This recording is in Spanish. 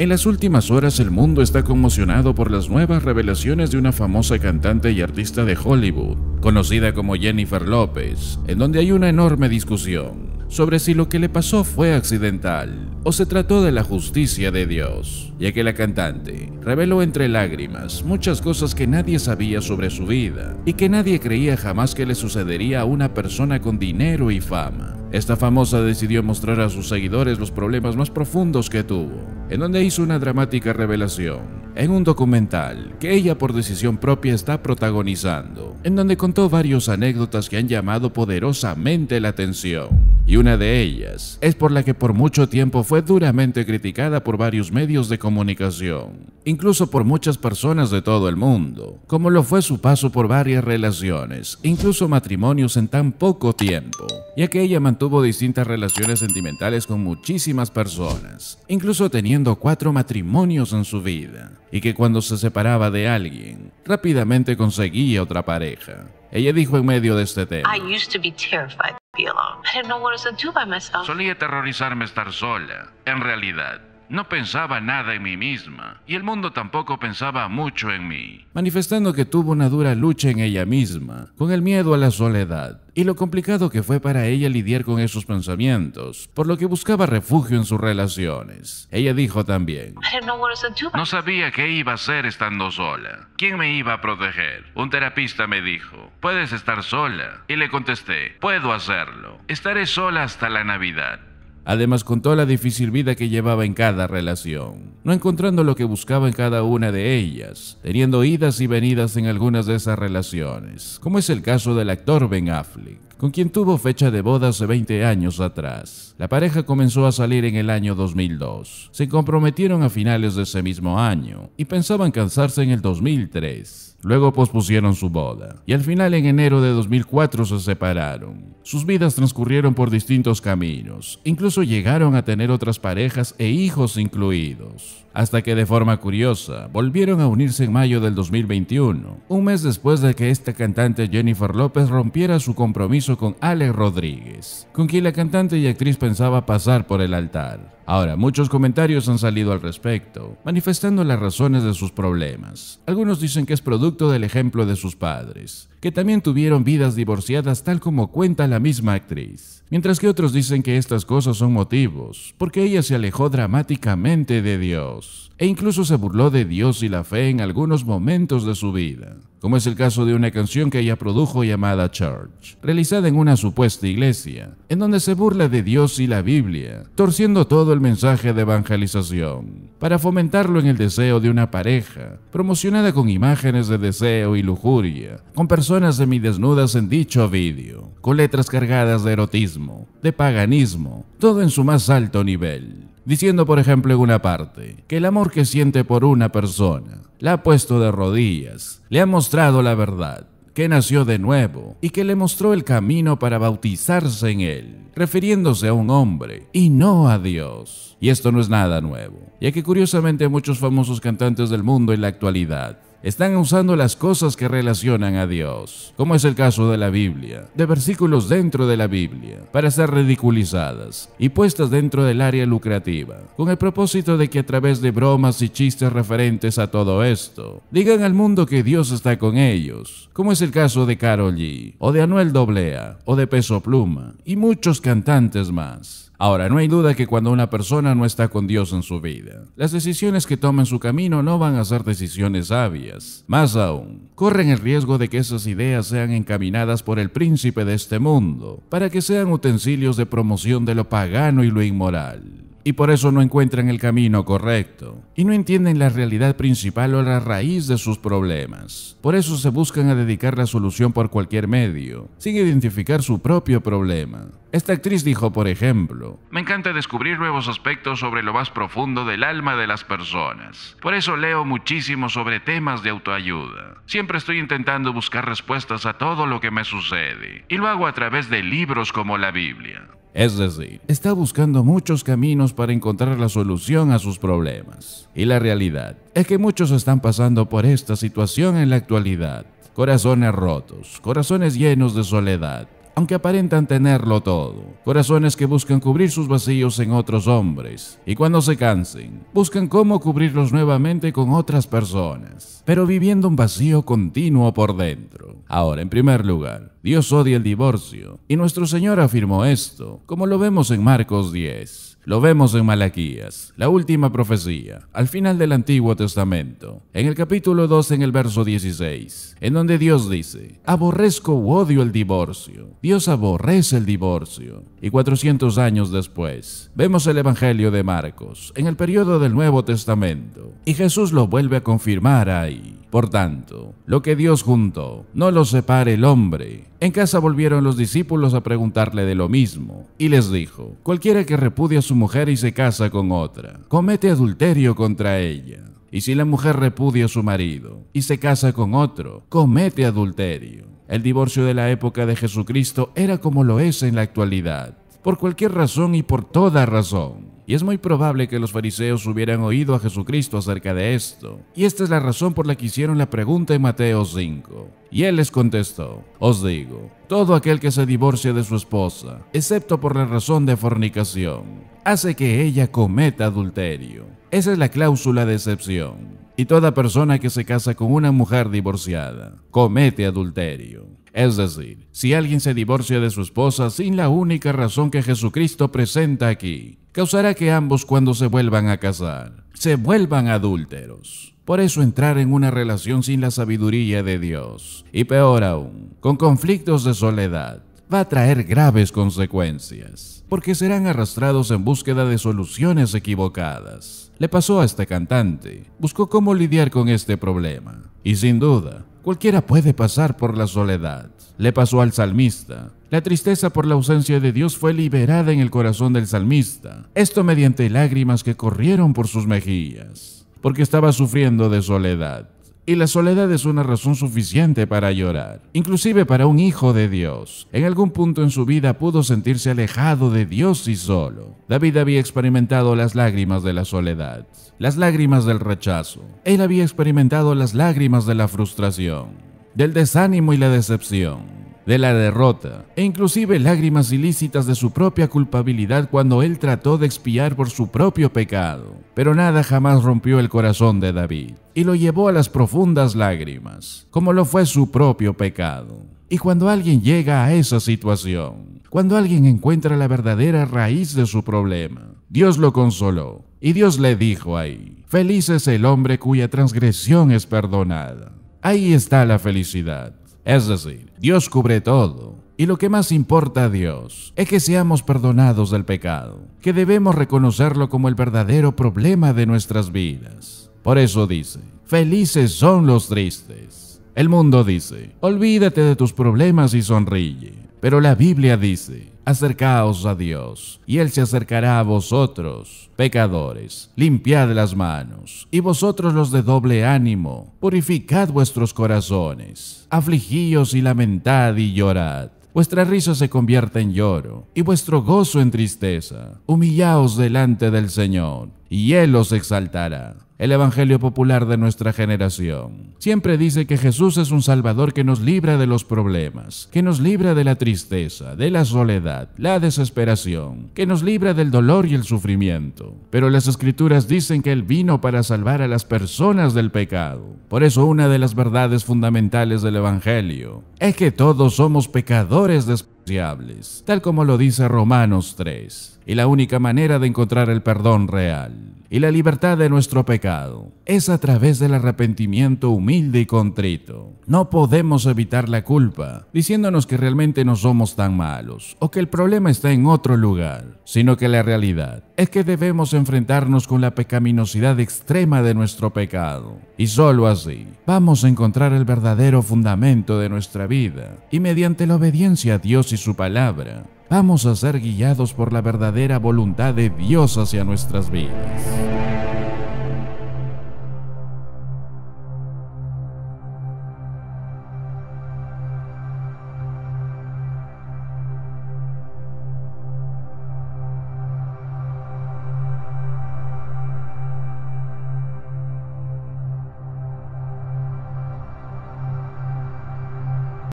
En las últimas horas el mundo está conmocionado por las nuevas revelaciones de una famosa cantante y artista de Hollywood, conocida como Jennifer López, en donde hay una enorme discusión sobre si lo que le pasó fue accidental o se trató de la justicia de Dios, ya que la cantante reveló entre lágrimas muchas cosas que nadie sabía sobre su vida y que nadie creía jamás que le sucedería a una persona con dinero y fama. Esta famosa decidió mostrar a sus seguidores los problemas más profundos que tuvo, en donde hizo una dramática revelación en un documental que ella por decisión propia está protagonizando, en donde contó varias anécdotas que han llamado poderosamente la atención y una de ellas es por la que por mucho tiempo fue duramente criticada por varios medios de comunicación, incluso por muchas personas de todo el mundo, como lo fue su paso por varias relaciones, incluso matrimonios en tan poco tiempo, ya que ella mantuvo distintas relaciones sentimentales con muchísimas personas, incluso teniendo cuatro matrimonios en su vida, y que cuando se separaba de alguien, rápidamente conseguía otra pareja. Ella dijo en medio de este tema. be alone. I didn't know what to do by myself. Solía aterrorizarme estar sola, en realidad. No pensaba nada en mí misma y el mundo tampoco pensaba mucho en mí. Manifestando que tuvo una dura lucha en ella misma, con el miedo a la soledad y lo complicado que fue para ella lidiar con esos pensamientos, por lo que buscaba refugio en sus relaciones. Ella dijo también, no sabía qué iba a hacer estando sola. ¿Quién me iba a proteger? Un terapista me dijo, puedes estar sola. Y le contesté, puedo hacerlo. Estaré sola hasta la Navidad. Además contó la difícil vida que llevaba en cada relación, no encontrando lo que buscaba en cada una de ellas, teniendo idas y venidas en algunas de esas relaciones, como es el caso del actor Ben Affleck con quien tuvo fecha de boda hace 20 años atrás. La pareja comenzó a salir en el año 2002. Se comprometieron a finales de ese mismo año y pensaban casarse en el 2003. Luego pospusieron su boda y al final en enero de 2004 se separaron. Sus vidas transcurrieron por distintos caminos, incluso llegaron a tener otras parejas e hijos incluidos, hasta que de forma curiosa volvieron a unirse en mayo del 2021, un mes después de que esta cantante Jennifer López rompiera su compromiso con Alex Rodríguez, con quien la cantante y actriz pensaba pasar por el altar. Ahora, muchos comentarios han salido al respecto, manifestando las razones de sus problemas. Algunos dicen que es producto del ejemplo de sus padres que también tuvieron vidas divorciadas tal como cuenta la misma actriz. Mientras que otros dicen que estas cosas son motivos, porque ella se alejó dramáticamente de Dios, e incluso se burló de Dios y la fe en algunos momentos de su vida, como es el caso de una canción que ella produjo llamada Church, realizada en una supuesta iglesia, en donde se burla de Dios y la Biblia, torciendo todo el mensaje de evangelización, para fomentarlo en el deseo de una pareja, promocionada con imágenes de deseo y lujuria, con personas personas semidesnudas en dicho vídeo, con letras cargadas de erotismo, de paganismo, todo en su más alto nivel. Diciendo por ejemplo en una parte, que el amor que siente por una persona, la ha puesto de rodillas, le ha mostrado la verdad, que nació de nuevo y que le mostró el camino para bautizarse en él, refiriéndose a un hombre y no a Dios. Y esto no es nada nuevo, ya que curiosamente muchos famosos cantantes del mundo en la actualidad están usando las cosas que relacionan a Dios, como es el caso de la Biblia, de versículos dentro de la Biblia, para ser ridiculizadas y puestas dentro del área lucrativa, con el propósito de que a través de bromas y chistes referentes a todo esto, digan al mundo que Dios está con ellos, como es el caso de Carol G, o de Anuel Doblea, o de Peso Pluma, y muchos cantantes más. Ahora, no hay duda que cuando una persona no está con Dios en su vida, las decisiones que toma en su camino no van a ser decisiones sabias. Más aún, corren el riesgo de que esas ideas sean encaminadas por el príncipe de este mundo, para que sean utensilios de promoción de lo pagano y lo inmoral y por eso no encuentran el camino correcto y no entienden la realidad principal o la raíz de sus problemas. Por eso se buscan a dedicar la solución por cualquier medio, sin identificar su propio problema. Esta actriz dijo, por ejemplo, Me encanta descubrir nuevos aspectos sobre lo más profundo del alma de las personas. Por eso leo muchísimo sobre temas de autoayuda. Siempre estoy intentando buscar respuestas a todo lo que me sucede, y lo hago a través de libros como la Biblia. Es decir, está buscando muchos caminos para encontrar la solución a sus problemas. Y la realidad es que muchos están pasando por esta situación en la actualidad. Corazones rotos, corazones llenos de soledad, aunque aparentan tenerlo todo. Corazones que buscan cubrir sus vacíos en otros hombres, y cuando se cansen, buscan cómo cubrirlos nuevamente con otras personas, pero viviendo un vacío continuo por dentro. Ahora, en primer lugar, Dios odia el divorcio, y nuestro Señor afirmó esto, como lo vemos en Marcos 10. Lo vemos en Malaquías, la última profecía, al final del Antiguo Testamento, en el capítulo 2 en el verso 16, en donde Dios dice, aborrezco u odio el divorcio, Dios aborrece el divorcio. Y 400 años después, vemos el Evangelio de Marcos, en el periodo del Nuevo Testamento, y Jesús lo vuelve a confirmar ahí. Por tanto, lo que Dios juntó, no lo separe el hombre. En casa volvieron los discípulos a preguntarle de lo mismo, y les dijo, cualquiera que repudia a su mujer y se casa con otra, comete adulterio contra ella. Y si la mujer repudia a su marido y se casa con otro, comete adulterio. El divorcio de la época de Jesucristo era como lo es en la actualidad, por cualquier razón y por toda razón y es muy probable que los fariseos hubieran oído a Jesucristo acerca de esto, y esta es la razón por la que hicieron la pregunta en Mateo 5. Y él les contestó, os digo, todo aquel que se divorcia de su esposa, excepto por la razón de fornicación, hace que ella cometa adulterio. Esa es la cláusula de excepción. Y toda persona que se casa con una mujer divorciada comete adulterio. Es decir, si alguien se divorcia de su esposa sin la única razón que Jesucristo presenta aquí, causará que ambos cuando se vuelvan a casar, se vuelvan adúlteros. Por eso entrar en una relación sin la sabiduría de Dios, y peor aún, con conflictos de soledad, va a traer graves consecuencias, porque serán arrastrados en búsqueda de soluciones equivocadas. Le pasó a este cantante, buscó cómo lidiar con este problema, y sin duda, Cualquiera puede pasar por la soledad. Le pasó al salmista. La tristeza por la ausencia de Dios fue liberada en el corazón del salmista, esto mediante lágrimas que corrieron por sus mejillas, porque estaba sufriendo de soledad y la soledad es una razón suficiente para llorar, inclusive para un hijo de Dios. En algún punto en su vida pudo sentirse alejado de Dios y solo. David había experimentado las lágrimas de la soledad, las lágrimas del rechazo. Él había experimentado las lágrimas de la frustración, del desánimo y la decepción de la derrota e inclusive lágrimas ilícitas de su propia culpabilidad cuando él trató de expiar por su propio pecado. Pero nada jamás rompió el corazón de David y lo llevó a las profundas lágrimas, como lo fue su propio pecado. Y cuando alguien llega a esa situación, cuando alguien encuentra la verdadera raíz de su problema, Dios lo consoló y Dios le dijo ahí, feliz es el hombre cuya transgresión es perdonada. Ahí está la felicidad. Es decir, Dios cubre todo. Y lo que más importa a Dios es que seamos perdonados del pecado, que debemos reconocerlo como el verdadero problema de nuestras vidas. Por eso dice, felices son los tristes. El mundo dice, olvídate de tus problemas y sonríe. Pero la Biblia dice, acercaos a Dios, y Él se acercará a vosotros, pecadores, limpiad las manos, y vosotros los de doble ánimo, purificad vuestros corazones, afligíos y lamentad y llorad. Vuestra risa se convierte en lloro, y vuestro gozo en tristeza. Humillaos delante del Señor, y Él os exaltará el Evangelio popular de nuestra generación. Siempre dice que Jesús es un Salvador que nos libra de los problemas, que nos libra de la tristeza, de la soledad, la desesperación, que nos libra del dolor y el sufrimiento. Pero las escrituras dicen que Él vino para salvar a las personas del pecado. Por eso una de las verdades fundamentales del Evangelio es que todos somos pecadores de tal como lo dice Romanos 3. Y la única manera de encontrar el perdón real y la libertad de nuestro pecado es a través del arrepentimiento humilde y contrito. No podemos evitar la culpa diciéndonos que realmente no somos tan malos o que el problema está en otro lugar, sino que la realidad es que debemos enfrentarnos con la pecaminosidad extrema de nuestro pecado. Y solo así vamos a encontrar el verdadero fundamento de nuestra vida. Y mediante la obediencia a Dios y su palabra, vamos a ser guiados por la verdadera voluntad de Dios hacia nuestras vidas.